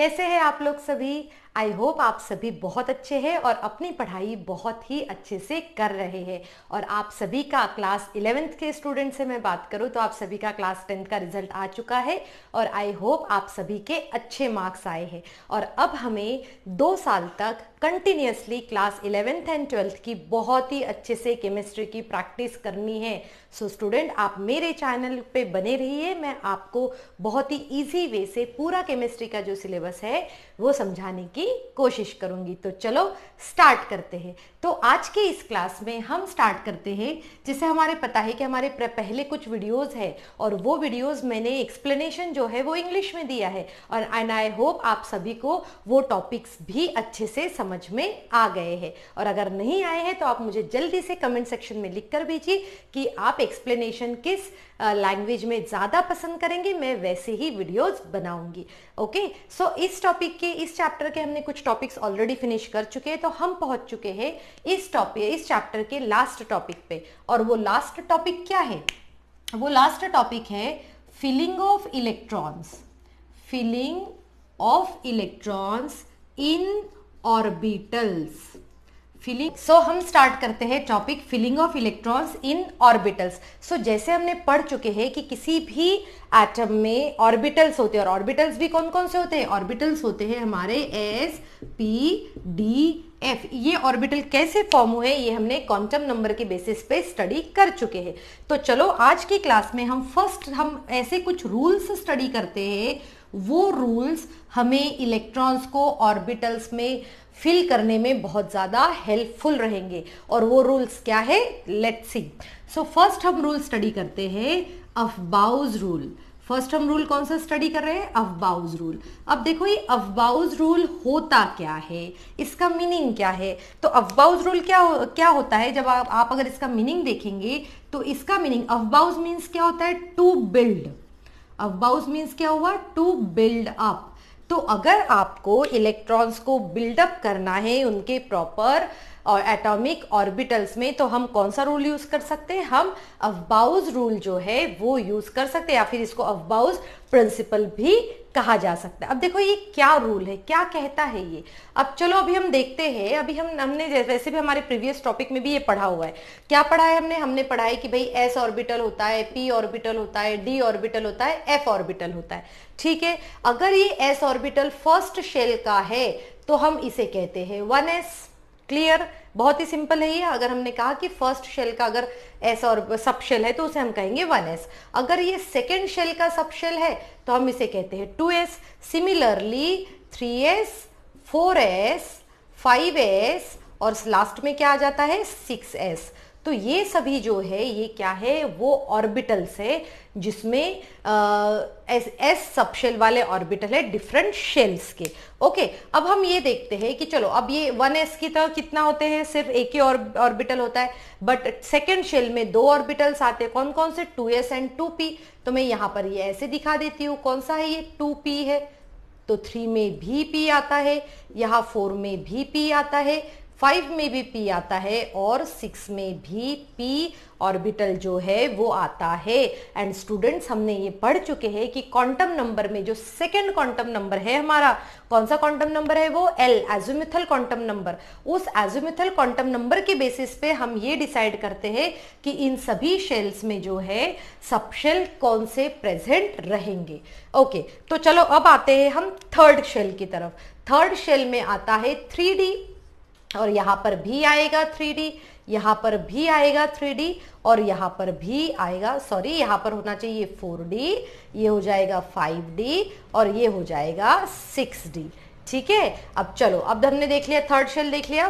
कैसे हैं आप लोग सभी आई होप आप सभी बहुत अच्छे हैं और अपनी पढ़ाई बहुत ही अच्छे से कर रहे हैं और आप सभी का क्लास इलेवेंथ के स्टूडेंट से मैं बात करूं तो आप सभी का क्लास टेंथ का रिजल्ट आ चुका है और आई होप आप सभी के अच्छे मार्क्स आए हैं और अब हमें दो साल तक continuously class eleventh and twelfth की बहुत ही अच्छे से केमिस्ट्री की प्रैक्टिस करनी है सो so, स्टूडेंट आप मेरे चैनल पे बने रहिए मैं आपको बहुत ही ईजी वे से पूरा केमिस्ट्री का जो सिलेबस है वो समझाने की की कोशिश करूंगी तो चलो स्टार्ट करते हैं तो आज के इस क्लास में हम स्टार्ट करते हैं जिसे हमारे पता है कि हमारे पहले कुछ वीडियोस है और वो वीडियोस मैंने एक्सप्लेनेशन जो है वो इंग्लिश में दिया है और एंड आई होप आप सभी को वो टॉपिक्स भी अच्छे से समझ में आ गए हैं और अगर नहीं आए हैं तो आप मुझे जल्दी से कमेंट सेक्शन में लिख कर भेजिए कि आप एक्सप्लेनेशन किस लैंग्वेज में ज़्यादा पसंद करेंगे मैं वैसे ही वीडियोज़ बनाऊंगी ओके सो इस टॉपिक के इस चैप्टर के हमने कुछ टॉपिक्स ऑलरेडी फिनिश कर चुके हैं तो हम पहुंच चुके हैं इस टॉपिक इस चैप्टर के लास्ट टॉपिक पे और वो लास्ट टॉपिक क्या है वो लास्ट टॉपिक है filling of electrons filling of electrons in orbitals filling so हम स्टार्ट करते हैं topic filling of electrons in orbitals so जैसे हमने पढ़ चुके हैं कि किसी भी एटम में ऑर्बिटल्स होते हैं और ऑर्बिटल्स भी कौन कौन से होते हैं ऑर्बिटल्स होते हैं हमारे एस पी डी एफ ये ऑर्बिटल कैसे फॉर्म हुए ये हमने क्वांटम नंबर के बेसिस पे स्टडी कर चुके हैं तो चलो आज की क्लास में हम फर्स्ट हम ऐसे कुछ रूल्स स्टडी करते हैं वो रूल्स हमें इलेक्ट्रॉन्स को ऑर्बिटल्स में फिल करने में बहुत ज़्यादा हेल्पफुल रहेंगे और वो रूल्स क्या है लेट सी सो फर्स्ट हम रूल स्टडी करते हैं अफबाउज रूल फर्स्ट हम रूल कौन सा स्टडी कर रहे हैं अफबाउज रूल अब देखो ये अफबाउज रूल होता क्या है इसका मीनिंग क्या है तो अफबाउज रूल क्या हो, क्या होता है जब आ, आप अगर इसका मीनिंग देखेंगे तो इसका मीनिंग अफबाउज मीन्स क्या होता है टू बिल्ड बाउस मीन्स क्या हुआ टू बिल्ड अप तो अगर आपको इलेक्ट्रॉन्स को बिल्डअप करना है उनके प्रॉपर और एटॉमिक ऑर्बिटल्स में तो हम कौन सा रूल यूज कर सकते हैं हम अफबाउज रूल जो है वो यूज कर सकते हैं या फिर इसको अफबाउज प्रिंसिपल भी कहा जा सकता है अब देखो ये क्या रूल है क्या कहता है ये अब चलो अभी हम देखते हैं अभी हम हमने वैसे भी हमारे प्रीवियस टॉपिक में भी ये पढ़ा हुआ है क्या पढ़ा है हमने हमने पढ़ा है कि भाई एस ऑर्बिटल होता है पी ऑर्बिटल होता है डी ऑर्बिटल होता है एफ ऑर्बिटल होता है ठीक है अगर ये एस ऑर्बिटल फर्स्ट शेल का है तो हम इसे कहते हैं वन एस क्लियर बहुत ही सिंपल है ये अगर हमने कहा कि फर्स्ट शेल का अगर एस और सब शेल है तो उसे हम कहेंगे वन एस अगर ये सेकेंड शेल का सब शेल है तो हम इसे कहते हैं two S similarly three S four S five S और लास्ट में क्या आ जाता है सिक्स एस तो ये सभी जो है ये क्या है वो ऑर्बिटल्स है जिसमें एस एस सब शेल वाले ऑर्बिटल है डिफरेंट शेल्स के ओके अब हम ये देखते हैं कि चलो अब ये वन एस की तरह कितना होते हैं सिर्फ एक ही ऑर्बिटल होता है बट सेकेंड शेल में दो ऑर्बिटल्स आते हैं कौन कौन से two S and two P तो मैं यहाँ पर ये ऐसे दिखा देती हूँ कौन सा है ये टू पी है तो थ्री में भी पी आता है यहाँ फोर में भी पी आता है फाइव में भी पी आता है और सिक्स में भी पी ऑर्बिटल जो है वो आता है एंड स्टूडेंट्स हमने ये पढ़ चुके हैं कि क्वांटम नंबर में जो सेकेंड क्वांटम नंबर है हमारा कौन सा क्वांटम नंबर है वो एल एजोमिथल क्वांटम नंबर उस एजोमिथल क्वांटम नंबर के बेसिस पे हम ये डिसाइड करते हैं कि इन सभी शेल्स में जो है सब शेल कौन से प्रेजेंट रहेंगे ओके okay, तो चलो अब आते हैं हम थर्ड शेल की तरफ थर्ड शेल में आता है थ्री और यहाँ पर भी आएगा थ्री डी यहाँ पर भी आएगा थ्री डी और यहाँ पर भी आएगा सॉरी यहाँ पर होना चाहिए फोर डी ये हो जाएगा फाइव डी और ये हो जाएगा सिक्स डी ठीक है अब चलो अब तो हमने देख लिया थर्ड शेल देख लिया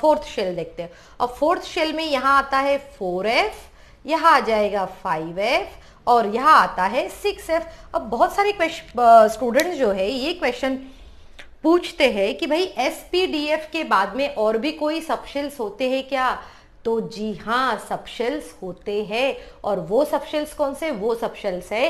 फोर्थ शेल देखते हैं अब फोर्थ शेल में यहाँ आता है फोर एफ यहाँ आ जाएगा फाइव एफ और यहाँ आता है सिक्स एफ अब बहुत सारे क्वेश्चन स्टूडेंट जो है ये क्वेश्चन पूछते हैं कि भाई एफ के बाद में और भी कोई सबशेल्स होते हैं क्या तो जी हाँ सबशेल्स होते हैं और वो सबशेल्स कौन से वो सबशेल्स है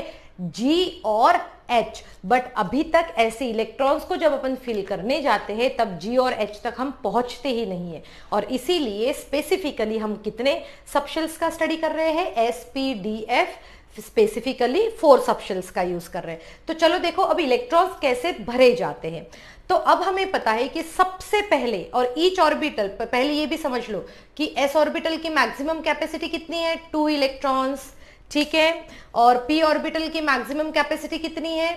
जी और एच बट अभी तक ऐसे इलेक्ट्रॉन्स को जब अपन फिल करने जाते हैं तब जी और एच तक हम पहुंचते ही नहीं है और इसीलिए स्पेसिफिकली हम कितने सबशेल्स का स्टडी कर रहे हैं S P D F specifically four subshells का यूज कर रहे हैं तो चलो देखो अब इलेक्ट्रॉन्स कैसे भरे जाते हैं तो अब हमें पता है कि सबसे पहले और ईच ऑर्बिटल पहले ये भी समझ लो कि एस ऑर्बिटल की मैक्सिमम कैपेसिटी कितनी है टू इलेक्ट्रॉन्स ठीक है और पी ऑर्बिटल की मैक्सिमम कैपेसिटी कितनी है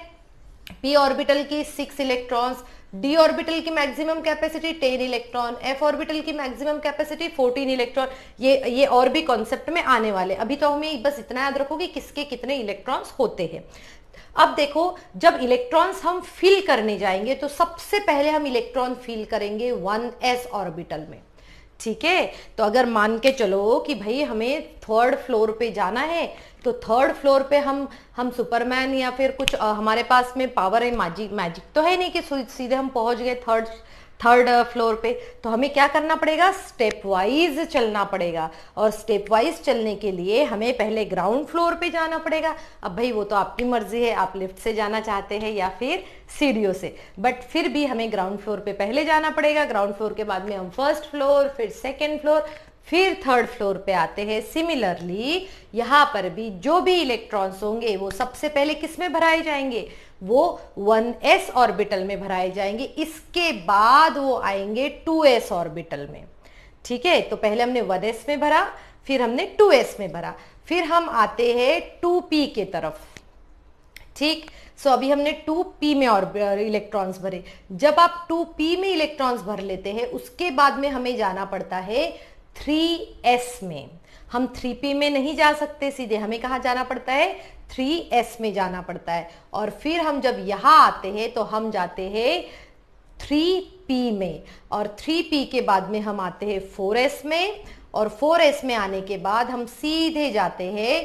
पी ऑर्बिटल की सिक्स इलेक्ट्रॉन्स डी ऑर्बिटल की maximum capacity 10 electron F orbital की मैक्सिमम कैपेसिटी 14 इलेक्ट्रॉन ये ये और भी कॉन्सेप्ट में आने वाले अभी तो हमें बस इतना याद रखो कि किसके कितने इलेक्ट्रॉन्स होते हैं अब देखो जब इलेक्ट्रॉन्स हम फिल करने जाएंगे तो सबसे पहले हम इलेक्ट्रॉन फिल करेंगे वन एस ऑर्बिटल में ठीक है तो अगर मान के चलो कि भाई हमें थर्ड फ्लोर पे जाना है तो थर्ड फ्लोर पे हम हम सुपरमैन या फिर कुछ आ, हमारे पास में पावर है मैजिक मैजिक तो है नहीं कि सीधे हम पहुंच गए थर्ड थर्ड फ्लोर पे तो हमें क्या करना पड़ेगा स्टेप वाइज चलना पड़ेगा और स्टेप वाइज चलने के लिए हमें पहले ग्राउंड फ्लोर पे जाना पड़ेगा अब भाई वो तो आपकी मर्जी है आप लिफ्ट से जाना चाहते हैं या फिर सीढ़ियों से बट फिर भी हमें ग्राउंड फ्लोर पे पहले जाना पड़ेगा ग्राउंड फ्लोर के बाद में हम फर्स्ट फ्लोर फिर सेकेंड फ्लोर फिर थर्ड फ्लोर पे आते हैं सिमिलरली यहां पर भी जो भी इलेक्ट्रॉन्स होंगे वो सबसे पहले किस में भराए जाएंगे वो वन एस ऑर्बिटल में भराए जाएंगे इसके बाद वो आएंगे 2s ऑर्बिटल में ठीक है तो पहले हमने वन एस में भरा फिर हमने टू एस में भरा फिर हम आते हैं टू पी के तरफ ठीक सो so, अभी हमने 2p में और इलेक्ट्रॉन्स भरे जब आप 2p में इलेक्ट्रॉन्स भर लेते हैं उसके बाद में हमें जाना पड़ता है थ्री एस में हम थ्री पी में नहीं जा सकते सीधे हमें कहाँ जाना पड़ता है थ्री एस में जाना पड़ता है और फिर हम जब यहाँ आते हैं तो हम जाते हैं थ्री पी में और थ्री पी के बाद में हम आते हैं फोर एस में और फोर एस में आने के बाद हम सीधे जाते हैं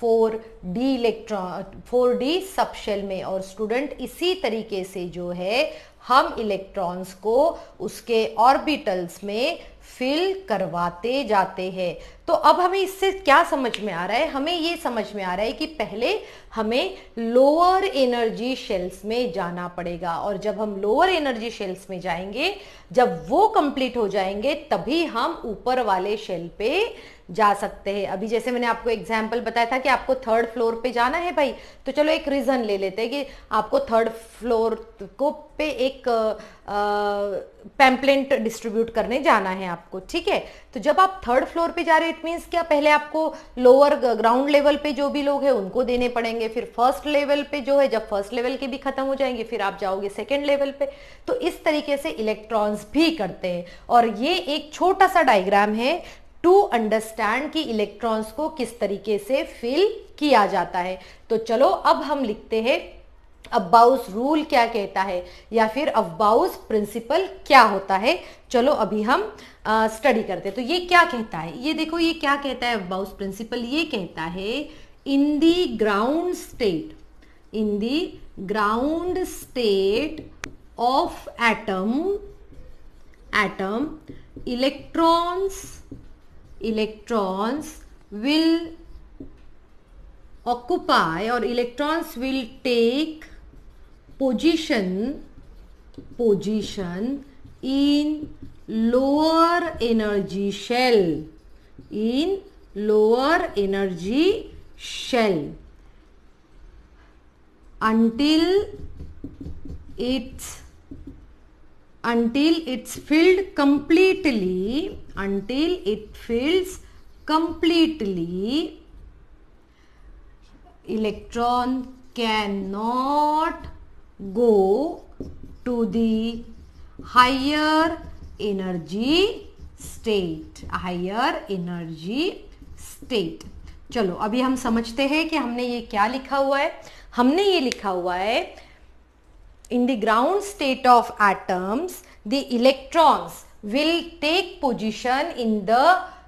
four D electron four D subshell में और स्टूडेंट इसी तरीके से जो है हम इलेक्ट्रॉन्स को उसके ऑर्बिटल्स में फिल करवाते जाते हैं तो अब हमें इससे क्या समझ में आ रहा है हमें ये समझ में आ रहा है कि पहले हमें लोअर एनर्जी शेल्स में जाना पड़ेगा और जब हम लोअर एनर्जी शेल्स में जाएंगे जब वो कंप्लीट हो जाएंगे तभी हम ऊपर वाले शेल पे जा सकते हैं अभी जैसे मैंने आपको एग्जाम्पल बताया था कि आपको थर्ड फ्लोर पे जाना है भाई तो चलो एक रीज़न ले लेते हैं कि आपको थर्ड फ्लोर को पे एक पैम्पलेट डिस्ट्रीब्यूट करने जाना है आपको ठीक है तो जब आप थर्ड फ्लोर पे जा रहे हो इट मीन्स क्या पहले आपको लोअर ग्राउंड लेवल पे जो भी लोग हैं उनको देने पड़ेंगे फिर फर्स्ट लेवल पे जो है जब फर्स्ट लेवल के भी खत्म हो जाएंगे फिर आप जाओगे सेकेंड लेवल पे तो इस तरीके से इलेक्ट्रॉन्स भी करते हैं और ये एक छोटा सा डायग्राम है टू अंडरस्टैंड कि इलेक्ट्रॉन्स को किस तरीके से फिल किया जाता है तो चलो अब हम लिखते हैं अबाउस रूल क्या कहता है या फिर अबाउस प्रिंसिपल क्या होता है चलो अभी हम स्टडी करते हैं तो ये क्या कहता है ये देखो ये क्या कहता है अबाउस प्रिंसिपल ये कहता है in the ground state in the ground state of atom atom electrons electrons will occupy or electrons will take position position in lower energy shell in lower energy shell until its until it's filled completely until it fills completely electron cannot go to the higher energy state higher energy state चलो अभी हम समझते हैं कि हमने ये क्या लिखा हुआ है हमने ये लिखा हुआ है in the ground state of atoms the electrons will take position in the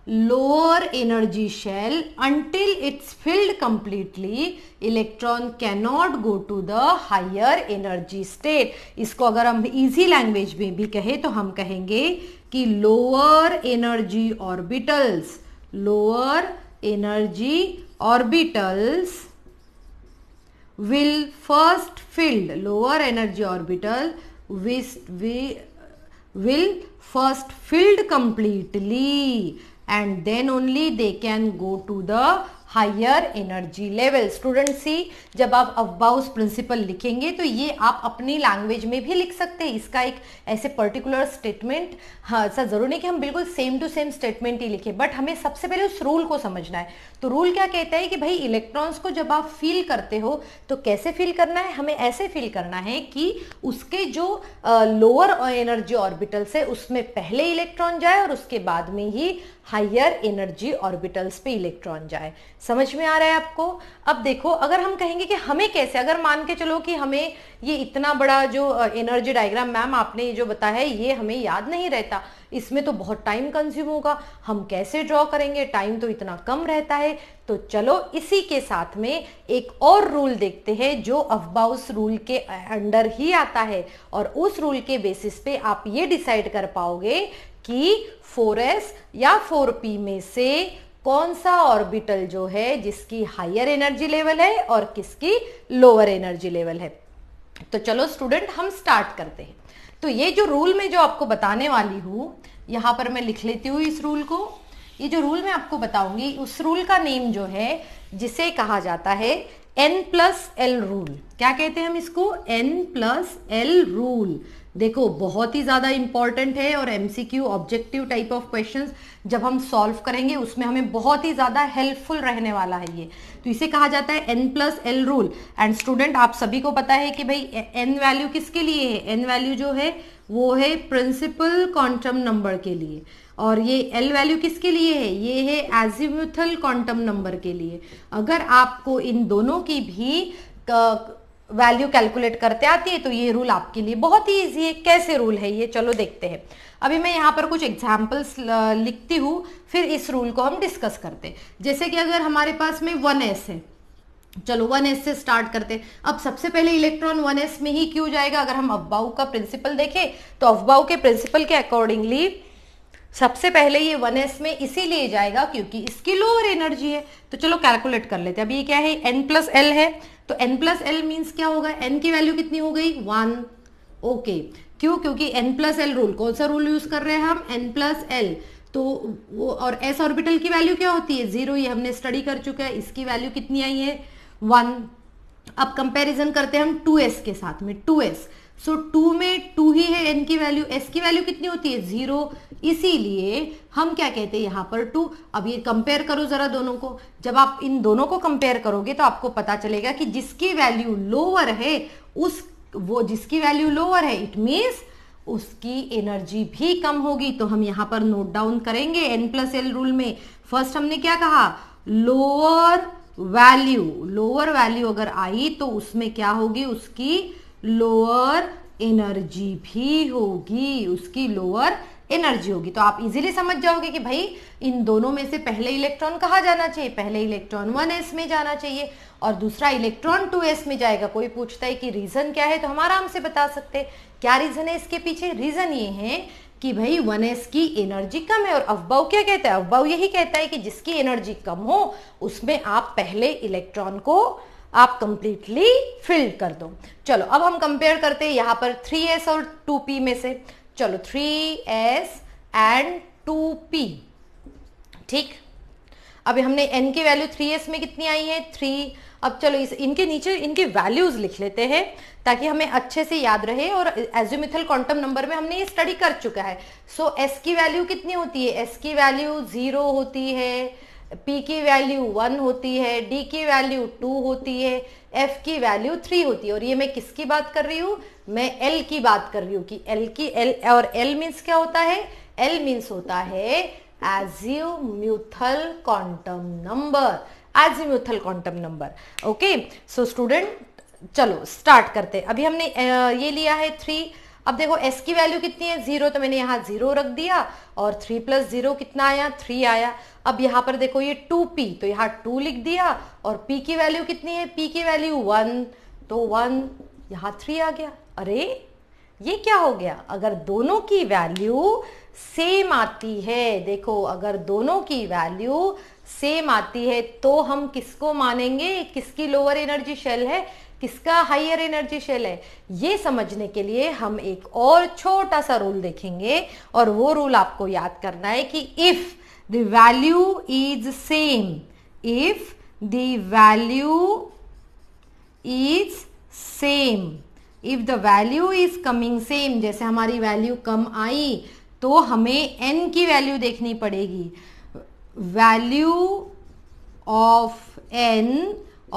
lower energy shell until it's filled completely electron cannot go to the higher energy state isko agar hum easy language mein bhi kahe to hum kahenge ki lower energy orbitals lower energy orbitals will first filled lower energy orbital will first filled completely and then only they can go to the higher energy level student सी जब आप अबाउस principal लिखेंगे तो ये आप अपनी language में भी लिख सकते हैं इसका एक ऐसे पर्टिकुलर स्टेटमेंट हाँ ऐसा ज़रूरी नहीं कि हम बिल्कुल सेम टू सेम स्टेटमेंट ही लिखें बट हमें सबसे पहले उस रूल को समझना है तो रूल क्या कहता है कि भाई इलेक्ट्रॉन्स को जब आप फील करते हो तो कैसे फील करना है हमें ऐसे फील करना है कि उसके जो लोअर एनर्जी ऑर्बिटल्स है उसमें पहले इलेक्ट्रॉन जाए और उसके बाद में ही हायर एनर्जी ऑर्बिटल्स पे इलेक्ट्रॉन जाए समझ में आ रहा है आपको अब देखो अगर हम कहेंगे कि हमें कैसे अगर मान के चलो कि हमें ये इतना बड़ा जो एनर्जी डायग्राम मैम आपने जो बताया ये हमें याद नहीं रहता इसमें तो बहुत टाइम कंज्यूम होगा हम कैसे ड्रॉ करेंगे टाइम तो इतना कम रहता है तो चलो इसी के साथ में एक और रूल देखते हैं जो अफबाउस रूल के अंडर ही आता है और उस रूल के बेसिस पे आप ये डिसाइड कर पाओगे कि 4s या 4p में से कौन सा ऑर्बिटल जो है जिसकी हायर एनर्जी लेवल है और किसकी लोअर एनर्जी लेवल है तो चलो स्टूडेंट हम स्टार्ट करते हैं तो ये जो रूल में जो आपको बताने वाली हूँ यहाँ पर मैं लिख लेती हूँ इस रूल को ये जो रूल मैं आपको बताऊंगी उस रूल का नेम जो है जिसे कहा जाता है एन प्लस एल रूल क्या कहते हैं हम इसको एन प्लस एल रूल देखो बहुत ही ज़्यादा इंपॉर्टेंट है और MCQ objective type of questions जब हम सॉल्व करेंगे उसमें हमें बहुत ही ज़्यादा हेल्पफुल रहने वाला है ये तो इसे कहा जाता है N plus L rule and student आप सभी को पता है कि भाई एन वैल्यू किसके लिए है एन वैल्यू जो है वो है प्रिंसिपल क्वांटम नंबर के लिए और ये एल वैल्यू किसके लिए है ये है एजिम्यूथल क्वांटम नंबर के लिए अगर आपको इन दोनों की भी वैल्यू कैलकुलेट करते आती है तो ये रूल आपके लिए बहुत ही ईजी है कैसे रूल है ये चलो देखते हैं अभी मैं यहाँ पर कुछ एग्जाम्पल्स लिखती हूँ फिर इस रूल को हम डिस्कस करते हैं जैसे कि अगर हमारे पास में वन एस है चलो वन एस से स्टार्ट करते अब सबसे पहले इलेक्ट्रॉन वन एस में ही क्यों जाएगा अगर हम अफबाऊ का प्रिंसिपल देखें तो अफबाऊ के प्रिंसिपल के अकॉर्डिंगली सबसे पहले ये वन एस में इसीलिए जाएगा क्योंकि इसकी लोअर एनर्जी है तो चलो कैलकुलेट कर लेते हैं अभी ये क्या है एन प्लस एल है तो एन प्लस एल मीन्स क्या होगा एन की वैल्यू कितनी हो गई वन ओके क्यों क्योंकि एन प्लस एल रूल कौन सा रूल यूज कर रहे हैं हम एन प्लस एल तो वो और एस ऑर्बिटल की वैल्यू क्या होती है जीरो ये हमने स्टडी कर चुका है इसकी वैल्यू कितनी आई है वन अब कंपैरिजन करते हैं हम टू एस के साथ में two S so so, two में टू ही है एन की वैल्यू एस की वैल्यू कितनी होती है जीरो इसीलिए हम क्या कहते हैं यहां पर टू अब ये कंपेयर करो जरा दोनों को जब आप इन दोनों को कंपेयर करोगे तो आपको पता चलेगा कि जिसकी वैल्यू लोअर है उस वो जिसकी वैल्यू लोअर है इट मीन्स उसकी एनर्जी भी कम होगी तो हम यहां पर नोट डाउन करेंगे एन प्लस एल रूल में फर्स्ट हमने क्या कहा लोअर वैल्यू लोअर वैल्यू अगर आई तो उसमें क्या होगी उसकी लोअर एनर्जी भी होगी उसकी लोअर एनर्जी होगी तो आप इजीली समझ जाओगे कि भाई इन दोनों में से पहले इलेक्ट्रॉन कहाँ जाना चाहिए पहले इलेक्ट्रॉन वन एस में जाना चाहिए और दूसरा इलेक्ट्रॉन टू एस में जाएगा कोई पूछता है कि रीज़न क्या है तो हम आराम से बता सकते हैं क्या रीज़न है इसके पीछे रीज़न ये है कि भाई वन एस की एनर्जी कम है और अफबाव क्या कहता है अफबाव यही कहता है कि जिसकी एनर्जी कम हो उसमें आप पहले इलेक्ट्रॉन को आप कंप्लीटली फिल्ड कर दो चलो अब हम कंपेयर करते हैं यहां पर 3s और 2p में से चलो 3s एंड 2p ठीक अभी हमने n की वैल्यू 3s में कितनी आई है 3 अब चलो इस इनके नीचे इनके वैल्यूज लिख लेते हैं ताकि हमें अच्छे से याद रहे और एज्यूमिथल क्वांटम नंबर में हमने ये स्टडी कर चुका है सो so, s की वैल्यू कितनी होती है s की वैल्यू जीरो होती है पी की वैल्यू वन होती है डी की वैल्यू टू होती है एफ की वैल्यू थ्री होती है और ये मैं किसकी बात कर रही हूँ मैं एल की बात कर रही हूँ कि एल की एल और एल मीन्स क्या होता है एल मीन्स होता है azimuthal quantum number azimuthal quantum number okay so student चलो स्टार्ट करते अभी हमने ये लिया है थ्री अब देखो एस की वैल्यू कितनी है जीरो तो मैंने यहाँ जीरो रख दिया और थ्री प्लस जीरो कितना आया थ्री आया अब यहाँ पर देखो ये टू पी तो यहाँ टू लिख दिया और पी की वैल्यू कितनी है पी की वैल्यू वन तो वन यहाँ थ्री आ गया अरे ये क्या हो गया अगर दोनों की वैल्यू सेम आती है देखो अगर दोनों की वैल्यू सेम आती है तो हम किसको मानेंगे किसकी लोअर एनर्जी शेल है किसका हायर एनर्जी शेल है ये समझने के लिए हम एक और छोटा सा रूल देखेंगे और वो रूल आपको याद करना है कि if the value is same if the value is same if the value is coming same जैसे हमारी वैल्यू कम आई तो हमें एन की वैल्यू देखनी पड़ेगी वैल्यू ऑफ एन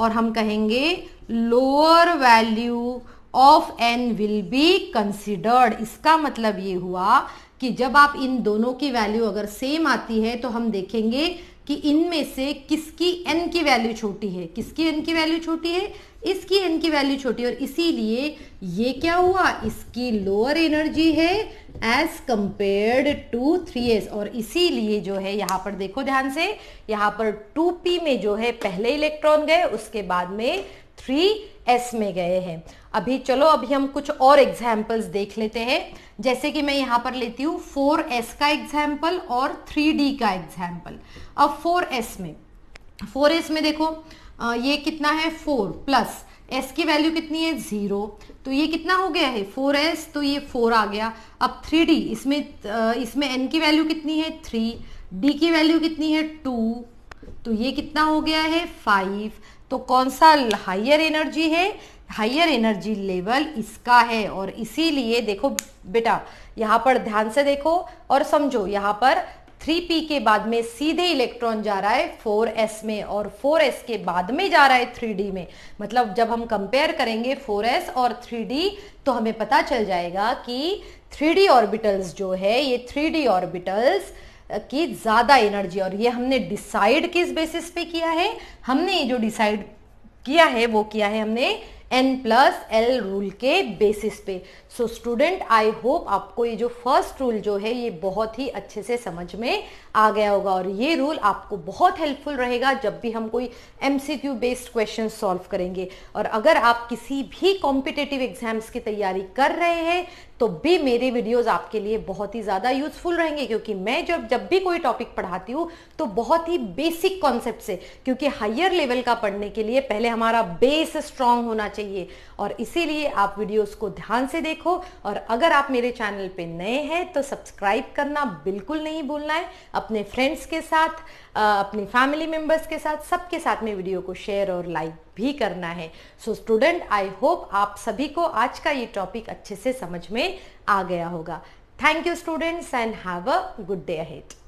और हम कहेंगे lower value of N will be considered इसका मतलब ये हुआ कि जब आप इन दोनों की वैल्यू अगर सेम आती है तो हम देखेंगे कि इनमें से किसकी एन की वैल्यू छोटी है किसकी एन की वैल्यू छोटी है इसकी एन की वैल्यू छोटी और इसीलिए ये क्या हुआ इसकी लोअर एनर्जी है as compared to three S और इसीलिए जो है यहाँ पर देखो ध्यान से यहाँ पर टू पी में जो है पहले इलेक्ट्रॉन गए उसके बाद में थ्री एस में गए हैं अभी चलो अभी हम कुछ और एग्जाम्पल्स देख लेते हैं जैसे कि मैं यहाँ पर लेती हूँ फोर एस का एग्जाम्पल और थ्री डी का एग्जाम्पल अब फोर एस में फोर एस में देखो ये कितना है फोर प्लस एस की वैल्यू कितनी है ज़ीरो तो ये कितना हो गया है फोर एस तो ये फोर आ गया अब थ्री डी इसमें इसमें एन की वैल्यू कितनी है थ्री डी की वैल्यू कितनी है टू तो ये कितना हो गया है फाइव तो कौन सा हाइयर एनर्जी है हाइयर एनर्जी लेवल इसका है और इसीलिए देखो बेटा यहाँ पर ध्यान से देखो और समझो यहाँ पर 3p के बाद में सीधे इलेक्ट्रॉन जा रहा है 4s में और 4s के बाद में जा रहा है 3d में मतलब जब हम कंपेयर करेंगे 4s और 3d तो हमें पता चल जाएगा कि 3d ऑर्बिटल्स जो है ये 3d ऑर्बिटल्स ऑर्बिटल्स की ज़्यादा एनर्जी और ये हमने डिसाइड किस बेसिस पे किया है हमने जो डिसाइड किया है वो किया है हमने एन प्लस एल रूल के बेसिस पे सो स्टूडेंट आई होप आपको ये जो फर्स्ट रूल जो है ये बहुत ही अच्छे से समझ में आ गया होगा और ये रूल आपको बहुत हेल्पफुल रहेगा जब भी हम कोई M C Q based question solve करेंगे और अगर आप किसी भी कॉम्पिटेटिव एग्जाम्स की तैयारी कर रहे हैं तो भी मेरे वीडियोस आपके लिए बहुत ही ज़्यादा यूजफुल रहेंगे क्योंकि मैं जब जब भी कोई टॉपिक पढ़ाती हूँ तो बहुत ही बेसिक कॉन्सेप्ट से क्योंकि हायर लेवल का पढ़ने के लिए पहले हमारा बेस स्ट्रांग होना चाहिए और इसीलिए आप वीडियोस को ध्यान से देखो और अगर आप मेरे चैनल पे नए हैं तो सब्सक्राइब करना बिल्कुल नहीं भूलना है अपने फ्रेंड्स के साथ अपनी फैमिली मेम्बर्स के साथ सबके साथ में वीडियो को शेयर और लाइक भी करना है सो स्टूडेंट आई होप आप सभी को आज का ये टॉपिक अच्छे से समझ में आ गया होगा thank you students and have a good day ahead